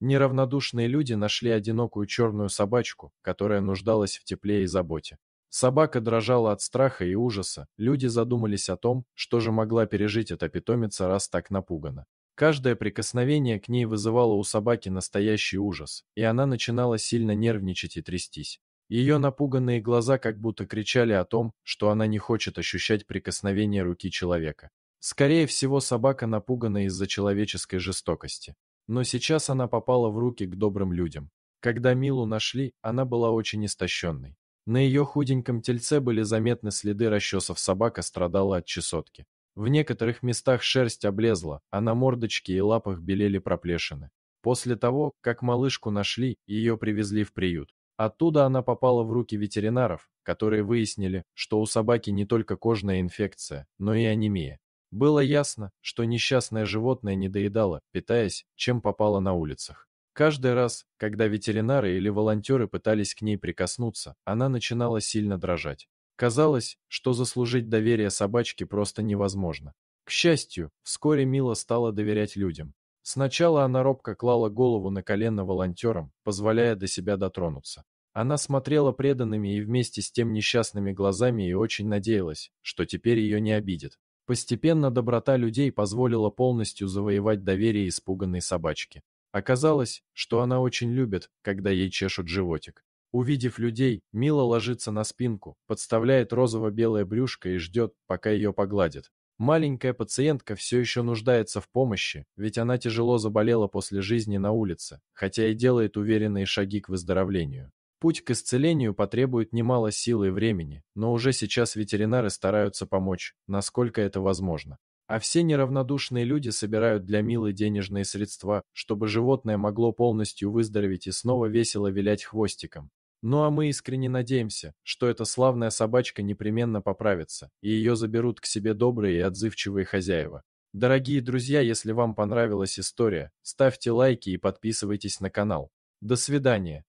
Неравнодушные люди нашли одинокую черную собачку, которая нуждалась в тепле и заботе. Собака дрожала от страха и ужаса, люди задумались о том, что же могла пережить эта питомица, раз так напугана. Каждое прикосновение к ней вызывало у собаки настоящий ужас, и она начинала сильно нервничать и трястись. Ее напуганные глаза как будто кричали о том, что она не хочет ощущать прикосновение руки человека. Скорее всего, собака напугана из-за человеческой жестокости. Но сейчас она попала в руки к добрым людям. Когда Милу нашли, она была очень истощенной. На ее худеньком тельце были заметны следы расчесов собака страдала от чесотки. В некоторых местах шерсть облезла, а на мордочке и лапах белели проплешины. После того, как малышку нашли, ее привезли в приют. Оттуда она попала в руки ветеринаров, которые выяснили, что у собаки не только кожная инфекция, но и анемия. Было ясно, что несчастное животное не доедало, питаясь, чем попало на улицах. Каждый раз, когда ветеринары или волонтеры пытались к ней прикоснуться, она начинала сильно дрожать. Казалось, что заслужить доверие собачки просто невозможно. К счастью, вскоре Мила стала доверять людям. Сначала она робко клала голову на колено волонтерам, позволяя до себя дотронуться. Она смотрела преданными и вместе с тем несчастными глазами и очень надеялась, что теперь ее не обидят. Постепенно доброта людей позволила полностью завоевать доверие испуганной собачки. Оказалось, что она очень любит, когда ей чешут животик. Увидев людей, Мила ложится на спинку, подставляет розово-белое брюшко и ждет, пока ее погладят. Маленькая пациентка все еще нуждается в помощи, ведь она тяжело заболела после жизни на улице, хотя и делает уверенные шаги к выздоровлению. Путь к исцелению потребует немало силы и времени, но уже сейчас ветеринары стараются помочь, насколько это возможно. А все неравнодушные люди собирают для Милы денежные средства, чтобы животное могло полностью выздороветь и снова весело вилять хвостиком. Ну а мы искренне надеемся, что эта славная собачка непременно поправится, и ее заберут к себе добрые и отзывчивые хозяева. Дорогие друзья, если вам понравилась история, ставьте лайки и подписывайтесь на канал. До свидания.